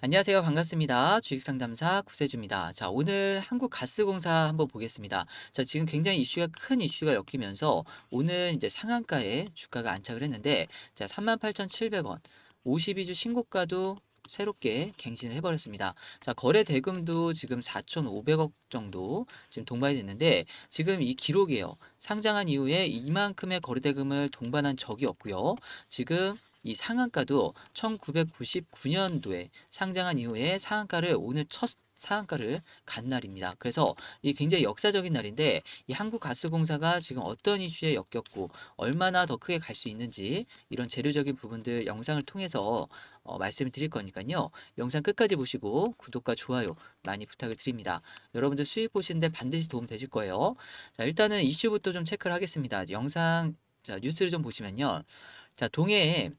안녕하세요. 반갑습니다. 주식상담사 구세주입니다. 자, 오늘 한국가스공사 한번 보겠습니다. 자, 지금 굉장히 이슈가 큰 이슈가 엮이면서 오늘 이제 상한가에 주가가 안착을 했는데 자, 38,700원 52주 신고가도 새롭게 갱신을 해버렸습니다. 자, 거래 대금도 지금 4,500억 정도 지금 동반이 됐는데 지금 이 기록이에요. 상장한 이후에 이만큼의 거래 대금을 동반한 적이 없고요. 지금 이 상한가도 1999년도에 상장한 이후에 상한가를 오늘 첫 상한가를 간 날입니다. 그래서 이 굉장히 역사적인 날인데 이 한국가스공사가 지금 어떤 이슈에 엮였고 얼마나 더 크게 갈 수 있는지 이런 재료적인 부분들 영상을 통해서 어, 말씀을 드릴 거니까요. 영상 끝까지 보시고 구독과 좋아요 많이 부탁을 드립니다. 여러분들 수익 보시는데 반드시 도움 되실 거예요. 자 일단은 이슈부터 좀 체크를 하겠습니다. 영상 자 뉴스를 좀 보시면요. 자 동해에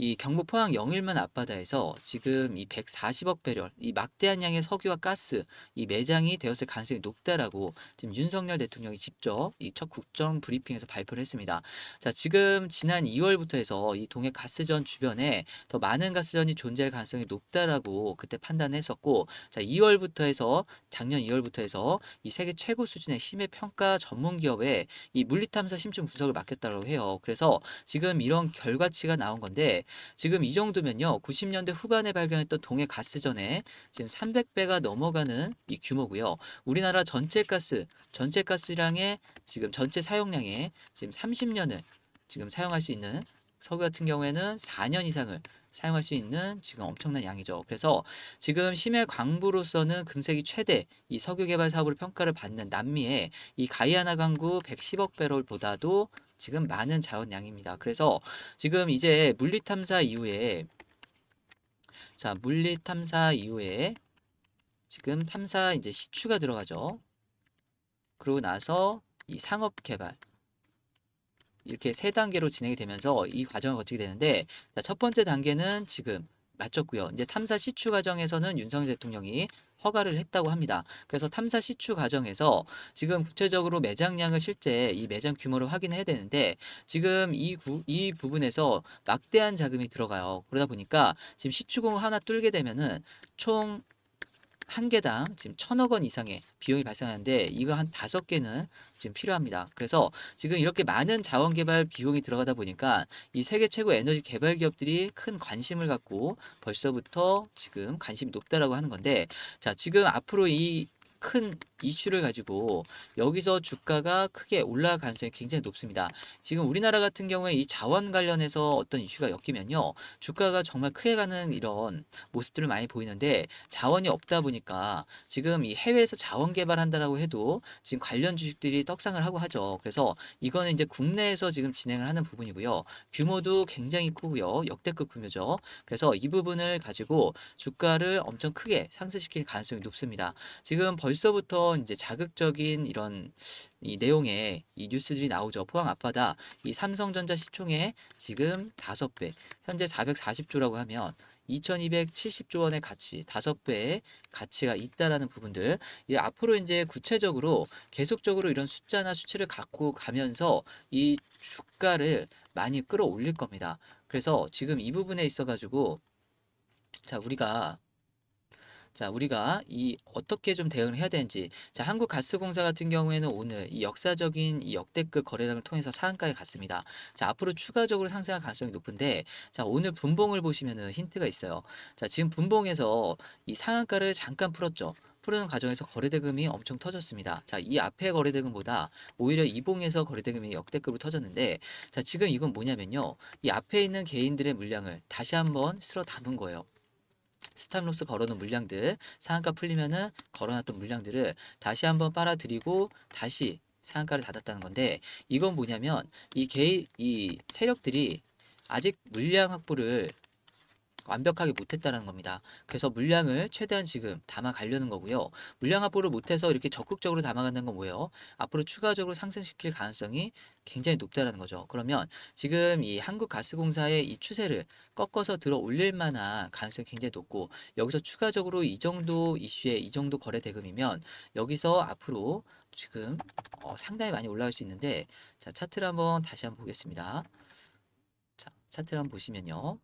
이 경북 포항 영일만 앞바다에서 지금 이 140억 배럴, 이 막대한 양의 석유와 가스 이 매장이 되었을 가능성이 높다라고 지금 윤석열 대통령이 직접 이 첫 국정 브리핑에서 발표를 했습니다. 자, 지금 지난 2월부터 해서 이 동해 가스전 주변에 더 많은 가스전이 존재할 가능성이 높다라고 그때 판단했었고, 자, 2월부터 해서 작년 2월부터 해서 이 세계 최고 수준의 심해 평가 전문 기업에 이 물리탐사 심층 분석을 맡겼다고 해요. 그래서 지금 이런 결과치가 나온 건데 지금 이 정도면요. 90년대 후반에 발견했던 동해 가스전에 지금 300배가 넘어가는 이 규모고요. 우리나라 전체 가스, 전체 가스량의 지금 전체 사용량의 지금 30년을 지금 사용할 수 있는 석유 같은 경우에는 4년 이상을 사용할 수 있는 지금 엄청난 양이죠. 그래서 지금 심해 광부로서는 금세기 최대 이 석유 개발 사업으로 평가를 받는 남미의 이 가이아나 광구 110억 배럴보다도 지금 많은 자원량입니다. 그래서 지금 이제 물리탐사 이후에 자 물리탐사 이후에 지금 탐사 이제 시추가 들어가죠. 그러고 나서 이 상업 개발 이렇게 세 단계로 진행이 되면서 이 과정을 거치게 되는데 자, 첫 번째 단계는 지금 마쳤고요. 이제 탐사 시추 과정에서는 윤석열 대통령이 허가를 했다고 합니다. 그래서 탐사 시추 과정에서 지금 구체적으로 매장량을 실제 이 매장 규모를 확인해야 되는데 지금 이, 구, 이 부분에서 막대한 자금이 들어가요. 그러다 보니까 지금 시추공을 하나 뚫게 되면은 총한 개당 지금 천억 원 이상의 비용이 발생하는데 이거 한 다섯 개는 지금 필요합니다. 그래서 지금 이렇게 많은 자원 개발 비용이 들어가다 보니까 이 세계 최고 에너지 개발 기업들이 큰 관심을 갖고 벌써부터 지금 관심이 높다라고 하는 건데 자, 지금 앞으로 이큰 이슈를 가지고 여기서 주가가 크게 올라갈 가능성이 굉장히 높습니다. 지금 우리나라 같은 경우에 이 자원 관련해서 어떤 이슈가 엮이면요. 주가가 정말 크게 가는 이런 모습들을 많이 보이는데 자원이 없다 보니까 지금 이 해외에서 자원 개발한다라고 해도 지금 관련 주식들이 떡상을 하고 하죠. 그래서 이거는 이제 국내에서 지금 진행을 하는 부분이고요. 규모도 굉장히 크고요. 역대급 규모죠. 그래서 이 부분을 가지고 주가를 엄청 크게 상승시킬 가능성이 높습니다. 지금 벌써부터 이런 이제 자극적인 이런 이내용의이 뉴스들이 나오죠. 포항 앞바다이 삼성전자 시총에 지금 다섯 배 현재 4 4 0 조라고 하면 2 2 7 0조 원의 가치, 다섯 배의 가치가 있다라는 부분들. 이 앞으로 이제 구체적으로 계속적으로 이런 숫자나 수치를 갖고 가면서 이 주가를 많이 끌어올릴 겁니다. 그래서 지금 이 부분에 있어 가지고 자, 우리가 자, 우리가 이 어떻게 좀 대응을 해야 되는지. 자, 한국가스공사 같은 경우에는 오늘 이 역사적인 이 역대급 거래량을 통해서 상한가에 갔습니다. 자, 앞으로 추가적으로 상승할 가능성이 높은데 자, 오늘 분봉을 보시면은 힌트가 있어요. 자, 지금 분봉에서 이 상한가를 잠깐 풀었죠. 푸는 과정에서 거래대금이 엄청 터졌습니다. 자, 이 앞에 거래대금보다 오히려 이봉에서 거래대금이 역대급으로 터졌는데, 자, 지금 이건 뭐냐면요. 이 앞에 있는 개인들의 물량을 다시 한번 쓸어 담은 거예요. 스탑로스 걸어놓은 물량들 상한가 풀리면은 걸어놨던 물량들을 다시 한번 빨아들이고 다시 상한가를 닫았다는 건데 이건 뭐냐면 이 개 이 세력들이 아직 물량 확보를 완벽하게 못했다는 겁니다. 그래서 물량을 최대한 지금 담아가려는 거고요. 물량 확보를 못해서 이렇게 적극적으로 담아간다는 건 뭐예요? 앞으로 추가적으로 상승시킬 가능성이 굉장히 높다는 거죠. 그러면 지금 이 한국가스공사의 이 추세를 꺾어서 들어 올릴 만한 가능성이 굉장히 높고 여기서 추가적으로 이 정도 이슈에 이 정도 거래 대금이면 여기서 앞으로 지금 어, 상당히 많이 올라올 수 있는데 자 차트를 한번 다시 한번 보겠습니다. 자 차트를 한번 보시면요.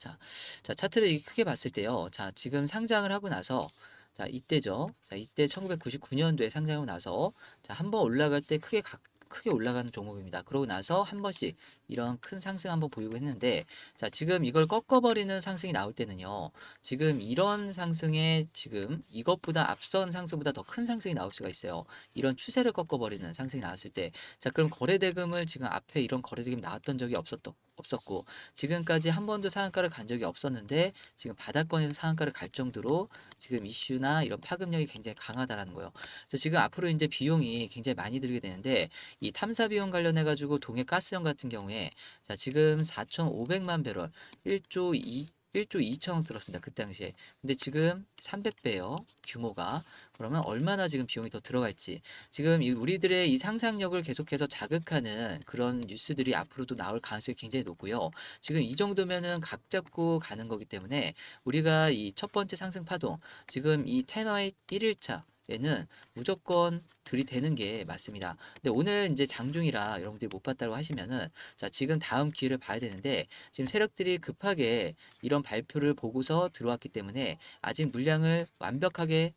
자, 자 차트를 크게 봤을 때요. 자, 지금 상장을 하고 나서 자, 이때죠. 자, 이때 1999년도에 상장하고 나서 자, 한번 올라갈 때 크게 각, 크게 올라가는 종목입니다. 그러고 나서 한 번씩 이런 큰 상승 한번 보이고 했는데 자 지금 이걸 꺾어버리는 상승이 나올 때는요. 지금 이런 상승에 지금 이것보다 앞선 상승보다 더 큰 상승이 나올 수가 있어요. 이런 추세를 꺾어버리는 상승이 나왔을 때자 그럼 거래대금을 지금 앞에 이런 거래대금 나왔던 적이 없었던 없었고 지금까지 한 번도 상한가를 간 적이 없었는데 지금 바닥권에서 상한가를 갈 정도로 지금 이슈나 이런 파급력이 굉장히 강하다라는 거예요. 그래서 지금 앞으로 이제 비용이 굉장히 많이 들게 되는데 이 탐사 비용 관련해 가지고 동해 가스형 같은 경우에 자 지금 4,500만 배럴 1조 2 1조 2천억 들었습니다. 그 당시에. 근데 지금 300배요. 규모가. 그러면 얼마나 지금 비용이 더 들어갈지 지금 우리들의 이 상상력을 계속해서 자극하는 그런 뉴스들이 앞으로도 나올 가능성이 굉장히 높고요. 지금 이 정도면은 각 잡고 가는 거기 때문에 우리가 이 첫 번째 상승 파동 지금 이테너의 1일차 에는 무조건 들이대는 게 맞습니다. 근데 오늘 이제 장중이라 여러분들이 못 봤다고 하시면은 자 지금 다음 기회를 봐야 되는데 지금 세력들이 급하게 이런 발표를 보고서 들어왔기 때문에 아직 물량을 완벽하게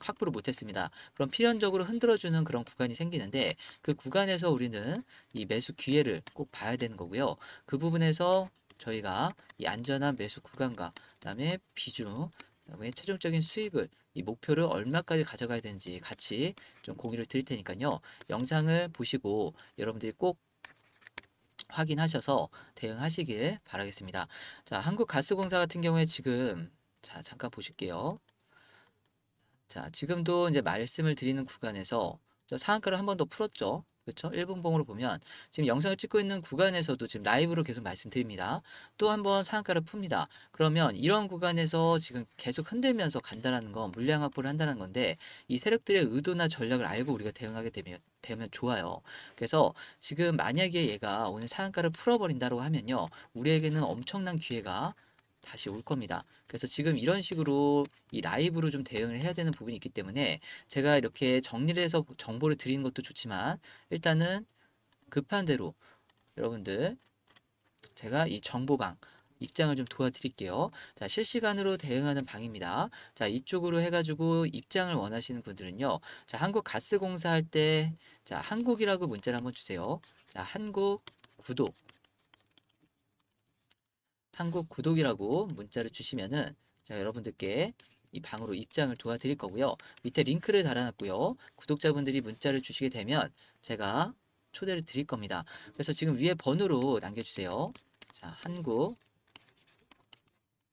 확보를 못했습니다. 그럼 필연적으로 흔들어주는 그런 구간이 생기는데 그 구간에서 우리는 이 매수 기회를 꼭 봐야 되는 거고요. 그 부분에서 저희가 이 안전한 매수 구간과 그다음에 비중 그다음에 최종적인 수익을 이 목표를 얼마까지 가져가야 되는지 같이 좀 공유를 드릴 테니까요. 영상을 보시고 여러분들이 꼭 확인하셔서 대응하시길 바라겠습니다. 자, 한국가스공사 같은 경우에 지금 자, 잠깐 보실게요. 자, 지금도 이제 말씀을 드리는 구간에서 저 상한가를 한 번 더 풀었죠. 그렇죠? 1분봉으로 보면 지금 영상을 찍고 있는 구간에서도 지금 라이브로 계속 말씀드립니다. 또 한 번 상한가를 풉니다. 그러면 이런 구간에서 지금 계속 흔들면서 간다라는 건 물량 확보를 한다는 건데 이 세력들의 의도나 전략을 알고 우리가 대응하게 되면 되면 좋아요. 그래서 지금 만약에 얘가 오늘 상한가를 풀어버린다고 하면요. 우리에게는 엄청난 기회가 다시 올 겁니다. 그래서 지금 이런 식으로 이 라이브로 좀 대응을 해야 되는 부분이 있기 때문에 제가 이렇게 정리를 해서 정보를 드리는 것도 좋지만 일단은 급한 대로 여러분들 제가 이 정보방 입장을 좀 도와드릴게요. 자, 실시간으로 대응하는 방입니다. 자, 이쪽으로 해가지고 입장을 원하시는 분들은요. 자, 한국가스공사 할 때, 자, 한국이라고 문자를 한번 주세요. 자, 한국 구독. 한국 구독이라고 문자를 주시면은 제가 여러분들께 이 방으로 입장을 도와드릴 거고요. 밑에 링크를 달아놨고요. 구독자분들이 문자를 주시게 되면 제가 초대를 드릴 겁니다. 그래서 지금 위에 번호로 남겨주세요. 자, 한국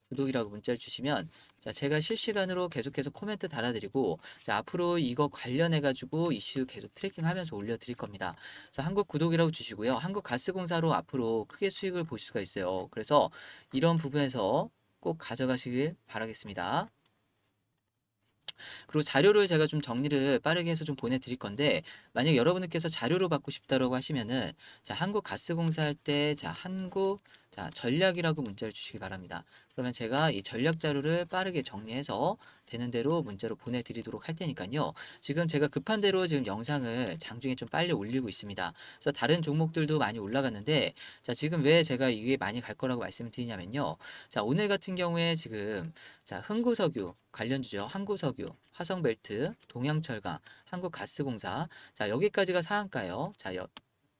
구독이라고 문자를 주시면 자, 제가 실시간으로 계속해서 코멘트 달아드리고, 자, 앞으로 이거 관련해가지고 이슈 계속 트래킹 하면서 올려드릴 겁니다. 자, 한국 구독이라고 주시고요. 한국가스공사로 앞으로 크게 수익을 볼 수가 있어요. 그래서 이런 부분에서 꼭 가져가시길 바라겠습니다. 그리고 자료를 제가 좀 정리를 빠르게 해서 좀 보내드릴 건데 만약 여러분들께서 자료로 받고 싶다라고 하시면은 자 한국가스공사 할때자 한국 자, 전략이라고 문자를 주시기 바랍니다. 그러면 제가 이 전략 자료를 빠르게 정리해서 되는 대로 문자로 보내드리도록 할 테니까요. 지금 제가 급한 대로 지금 영상을 장중에 좀 빨리 올리고 있습니다. 그래서 다른 종목들도 많이 올라갔는데, 자, 지금 왜 제가 이게 많이 갈 거라고 말씀을 드리냐면요. 자, 오늘 같은 경우에 지금, 자, 흥구석유, 관련주죠. 한구석유, 화성벨트, 동양철강, 한국가스공사. 자, 여기까지가 상한가요. 자, 여,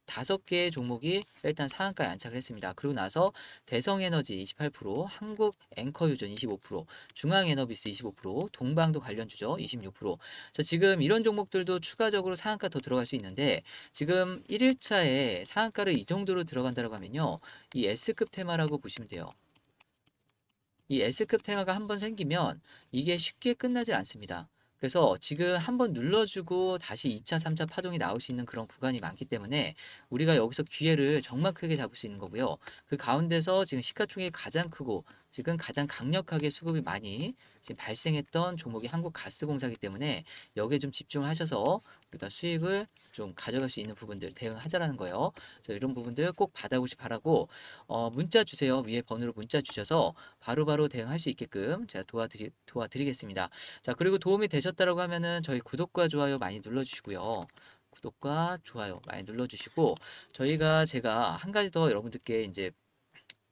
다섯 개의 종목이 일단 상한가에 안착을 했습니다. 그리고 나서 대성에너지 28%, 한국 앵커유전 25%, 중앙에너비스 25%, 동방도 관련주죠 26%. 자 지금 이런 종목들도 추가적으로 상한가 더 들어갈 수 있는데 지금 1일차에 상한가를 이 정도로 들어간다고 하면요 이 S급 테마라고 보시면 돼요. 이 S급 테마가 한번 생기면 이게 쉽게 끝나지 않습니다. 그래서 지금 한번 눌러주고 다시 2차, 3차 파동이 나올 수 있는 그런 구간이 많기 때문에 우리가 여기서 기회를 정말 크게 잡을 수 있는 거고요. 그 가운데서 지금 시가총액이 가장 크고 지금 가장 강력하게 수급이 많이 지금 발생했던 종목이 한국가스공사기 때문에 여기에 좀 집중하셔서 을 우리가 수익을 좀 가져갈 수 있는 부분들 대응하자라는 거예요. 그래서 이런 부분들 꼭 받아보시 바라고 어, 문자 주세요. 위에 번호로 문자 주셔서 바로바로 대응할 수 있게끔 제가 도와드리, 도와드리겠습니다. 자 그리고 도움이 되셨다고 하면은 저희 구독과 좋아요 많이 눌러주시고요. 구독과 좋아요 많이 눌러주시고 저희가 제가 한 가지 더 여러분들께 이제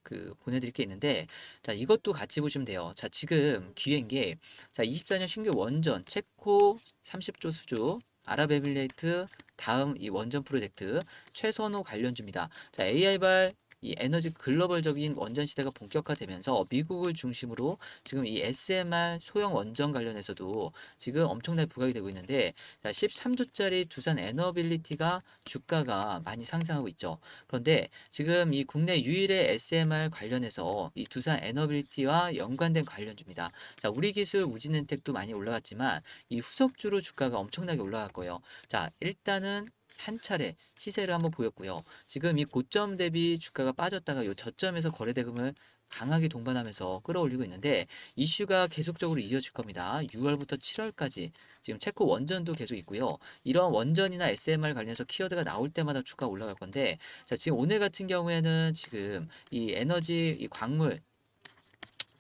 그 보내드릴 게 있는데 자 이것도 같이 보시면 돼요. 자 지금 기회인 게자 24년 신규 원전 체코 30조 수주 아랍에밀레이트 다음 이 원전 프로젝트 최선호 관련주입니다. 자 AI발 이 에너지 글로벌적인 원전 시대가 본격화되면서 미국을 중심으로 지금 이 SMR 소형 원전 관련해서도 지금 엄청나게 부각이 되고 있는데 자, 13조짜리 두산 에너빌리티가 주가가 많이 상승하고 있죠. 그런데 지금 이 국내 유일의 SMR 관련해서 이 두산 에너빌리티와 연관된 관련주입니다. 자, 우리 기술 우진은택도 많이 올라갔지만 이 후속주로 주가가 엄청나게 올라갔고요. 자, 일단은 한 차례 시세를 한번 보였고요. 지금 이 고점 대비 주가가 빠졌다가 요 저점에서 거래대금을 강하게 동반하면서 끌어올리고 있는데 이슈가 계속적으로 이어질 겁니다. 6월부터 7월까지 지금 체코 원전도 계속 있고요. 이런 원전이나 SMR 관련해서 키워드가 나올 때마다 주가 올라갈 건데 자 지금 오늘 같은 경우에는 지금 이 에너지 이 광물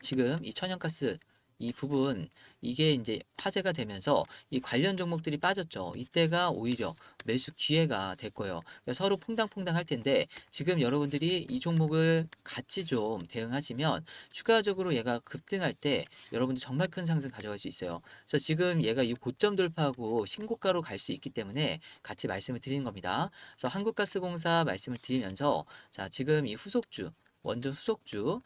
지금 이 천연가스 이 부분 이게 이제 화제가 되면서 이 관련 종목들이 빠졌죠. 이때가 오히려 매수 기회가 됐고요 그러니까 서로 퐁당퐁당 할 텐데 지금 여러분들이 이 종목을 같이 좀 대응하시면 추가적으로 얘가 급등할 때 여러분들 정말 큰 상승 가져갈 수 있어요. 그래서 지금 얘가 이 고점 돌파하고 신고가로 갈 수 있기 때문에 같이 말씀을 드리는 겁니다. 그래서 한국가스공사 말씀을 드리면서 자 지금 이 후속주 원전 후속주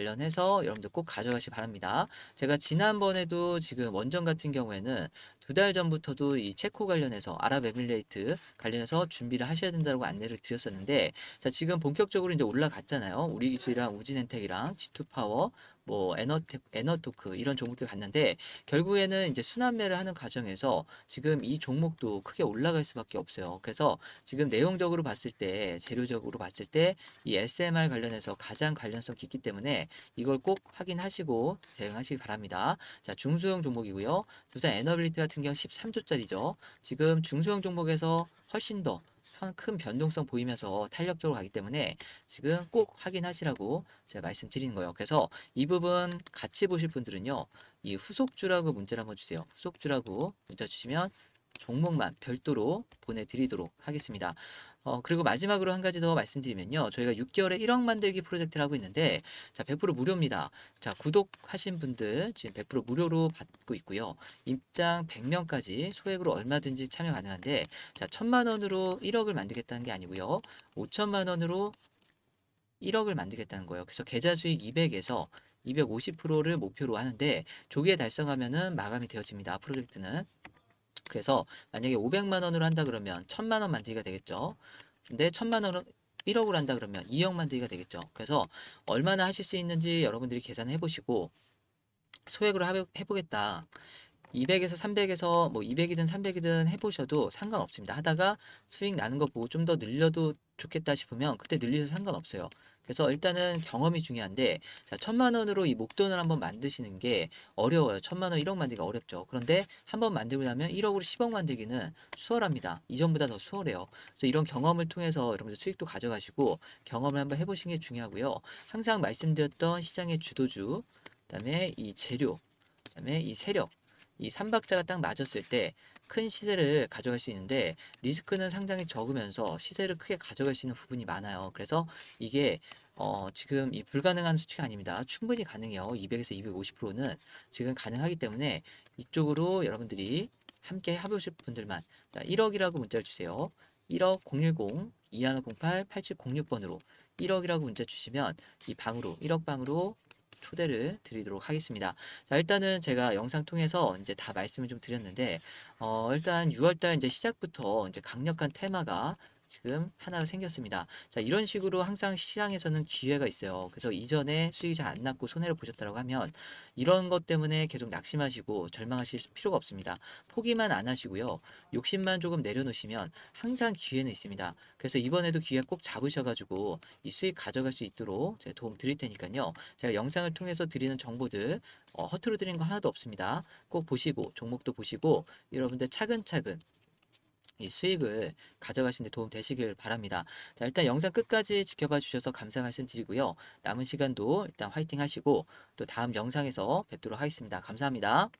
관련해서 여러분들 꼭 가져가시기 바랍니다. 제가 지난번에도 지금 원전 같은 경우에는 두 달 전부터도 이 체코 관련해서 아랍에밀레이트 관련해서 준비를 하셔야 된다고 안내를 드렸었는데 자 지금 본격적으로 이제 올라갔잖아요. 우리 기술이랑 우진엔텍이랑 G2파워 뭐 에너테, 에너토크 이런 종목들 갔는데 결국에는 이제 순환매를 하는 과정에서 지금 이 종목도 크게 올라갈 수밖에 없어요. 그래서 지금 내용적으로 봤을 때 재료적으로 봤을 때 이 SMR 관련해서 가장 관련성 깊기 때문에 이걸 꼭 확인하시고 대응하시기 바랍니다. 자 중소형 종목이고요. 두산 에너빌리티 같은 경우 13조짜리죠. 지금 중소형 종목에서 훨씬 더큰 변동성 보이면서 탄력적으로 가기 때문에 지금 꼭 확인하시라고 제가 말씀드리는 거예요. 그래서 이 부분 같이 보실 분들은요. 이 후속주라고 문자를 한번 주세요. 후속주라고 문자 주시면 종목만 별도로 보내드리도록 하겠습니다. 어, 그리고 마지막으로 한 가지 더 말씀드리면요. 저희가 6개월에 1억 만들기 프로젝트를 하고 있는데 자, 100% 무료입니다. 자, 구독하신 분들 지금 100% 무료로 받고 있고요. 입장 100명까지 소액으로 얼마든지 참여 가능한데 자, 1000만 원으로 1억을 만들겠다는 게 아니고요. 5천만 원으로 1억을 만들겠다는 거예요. 그래서 계좌 수익 200에서 250%를 목표로 하는데 조기에 달성하면은 마감이 되어집니다. 프로젝트는 그래서 만약에 500만 원으로 한다 그러면 1000만 원 만들기가 되겠죠. 근데 1000만 원을 1억으로 한다 그러면 2억 만들기가 되겠죠. 그래서 얼마나 하실 수 있는지 여러분들이 계산해 보시고 소액으로 해보겠다. 200에서 300에서 뭐 200이든 300이든 해보셔도 상관없습니다. 하다가 수익 나는 거 보고 좀 더 늘려도 좋겠다 싶으면 그때 늘려도 상관없어요. 그래서 일단은 경험이 중요한데 자 천만 원으로 이 목돈을 한번 만드시는 게 어려워요. 천만 원 1억 만들기가 어렵죠. 그런데 한번 만들고 나면 1억으로 10억 만들기는 수월합니다. 이전보다 더 수월해요. 그래서 이런 경험을 통해서 여러분들 수익도 가져가시고 경험을 한번 해보시는 게 중요하고요. 항상 말씀드렸던 시장의 주도주, 그다음에 이 재료, 그다음에 이 세력, 이 삼박자가 딱 맞았을 때큰 시세를 가져갈 수 있는데 리스크는 상당히 적으면서 시세를 크게 가져갈 수 있는 부분이 많아요. 그래서 이게 어, 지금 이 불가능한 수치가 아닙니다. 충분히 가능해요. 200에서 250%는 지금 가능하기 때문에 이쪽으로 여러분들이 함께 해보실 분들만 1억이라고 문자를 주세요. 1억 010 2108 8706번으로 1억이라고 문자 주시면 이 방으로 1억 방으로 초대를 드리도록 하겠습니다. 자, 일단은 제가 영상 통해서 이제 다 말씀을 좀 드렸는데, 어, 일단 6월달 이제 시작부터 이제 강력한 테마가 지금 하나가 생겼습니다. 자, 이런 식으로 항상 시장에서는 기회가 있어요. 그래서 이전에 수익이 잘 안 났고 손해를 보셨다고 하면 이런 것 때문에 계속 낙심하시고 절망하실 필요가 없습니다. 포기만 안 하시고요. 욕심만 조금 내려놓으시면 항상 기회는 있습니다. 그래서 이번에도 기회 꼭 잡으셔가지고 이 수익 가져갈 수 있도록 제가 도움 드릴 테니까요. 제가 영상을 통해서 드리는 정보들 어, 허투루 드리는 거 하나도 없습니다. 꼭 보시고 종목도 보시고 여러분들 차근차근 수익을 가져가시는 데 도움 되시길 바랍니다. 자, 일단 영상 끝까지 지켜봐 주셔서 감사 말씀드리고요. 남은 시간도 일단 화이팅 하시고 또 다음 영상에서 뵙도록 하겠습니다. 감사합니다.